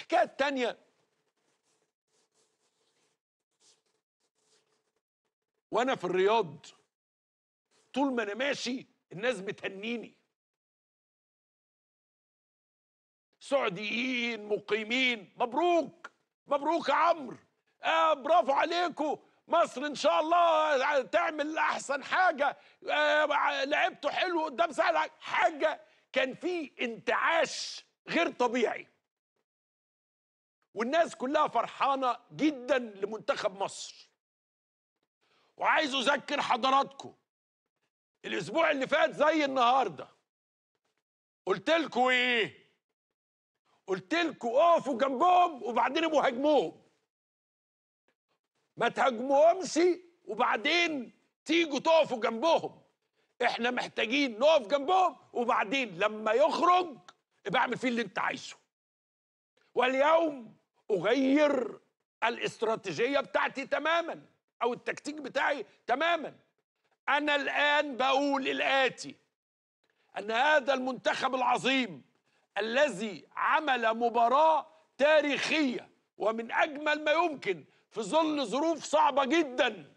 الحكايه الثانيه وانا في الرياض طول ما انا ماشي الناس بتهنيني سعوديين مقيمين مبروك مبروك يا عمرو آه برافو عليكم مصر ان شاء الله تعمل احسن حاجه آه لعبته حلو قدام سهل حاجه كان في انتعاش غير طبيعي والناس كلها فرحانه جدا لمنتخب مصر وعايز اذكر حضراتكم الاسبوع اللي فات زي النهارده قلت لكم ايه قلت لكم اقفوا جنبهم وبعدين ابقوا هاجموهم ما تهاجموهمش وبعدين تيجوا تقفوا جنبهم احنا محتاجين نقف جنبهم وبعدين لما يخرج ابقى اعمل فيه اللي انت عايزه واليوم اغير الاستراتيجيه بتاعتي تماما او التكتيك بتاعي تماما انا الان بقول الاتي ان هذا المنتخب العظيم الذي عمل مباراه تاريخيه ومن اجمل ما يمكن في ظل ظروف صعبه جدا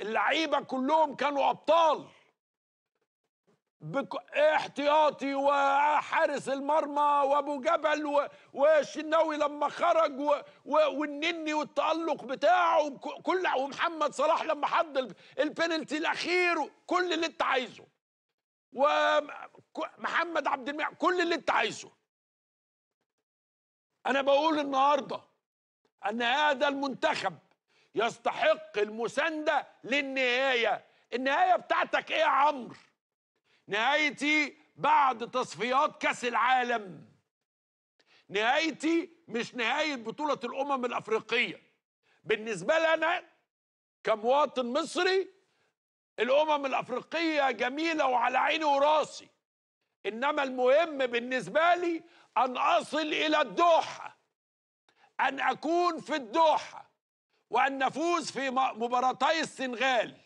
اللعيبه كلهم كانوا ابطال بك احتياطي وحارس المرمى وابو جبل والشناوي لما خرج والنني والتالق بتاعه كل ومحمد صلاح لما حط البنالتي الاخير كل اللي انت عايزه ومحمد عبد المنعم كل اللي انت عايزه انا بقول النهارده ان هذا المنتخب يستحق المسانده للنهايه النهايه بتاعتك ايه يا عمرو نهايتي بعد تصفيات كاس العالم نهايتي مش نهاية بطولة الأمم الأفريقية بالنسبة لي أنا كمواطن مصري الأمم الأفريقية جميلة وعلى عيني وراسي إنما المهم بالنسبة لي أن أصل إلى الدوحة أن أكون في الدوحة وأن نفوز في مباراتي السنغال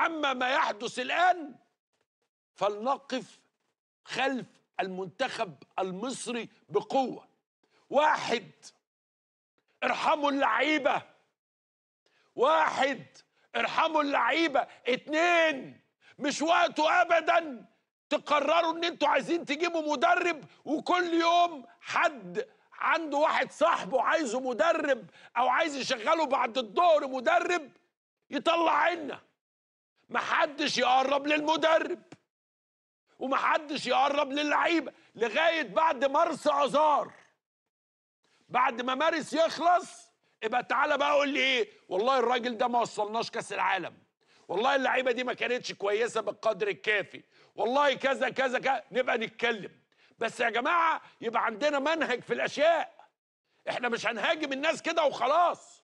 أما ما يحدث الآن فلنقف خلف المنتخب المصري بقوة واحد ارحموا اللعيبة واحد ارحموا اللعيبة اتنين مش وقته أبدا تقرروا ان انتوا عايزين تجيبوا مدرب وكل يوم حد عنده واحد صاحبه عايزه مدرب او عايز يشغله بعد الظهر مدرب يطلع عنا محدش يقرب للمدرب ومحدش يقرب للعيبه لغايه بعد مارس عزار بعد ما مارس يخلص ابقى تعالى بقى قول لي ايه والله الراجل ده ما وصلناش كاس العالم والله اللعيبه دي ما كانتش كويسه بالقدر الكافي والله كذا كذا كذا نبقى نتكلم بس يا جماعه يبقى عندنا منهج في الاشياء احنا مش هنهاجم الناس كده وخلاص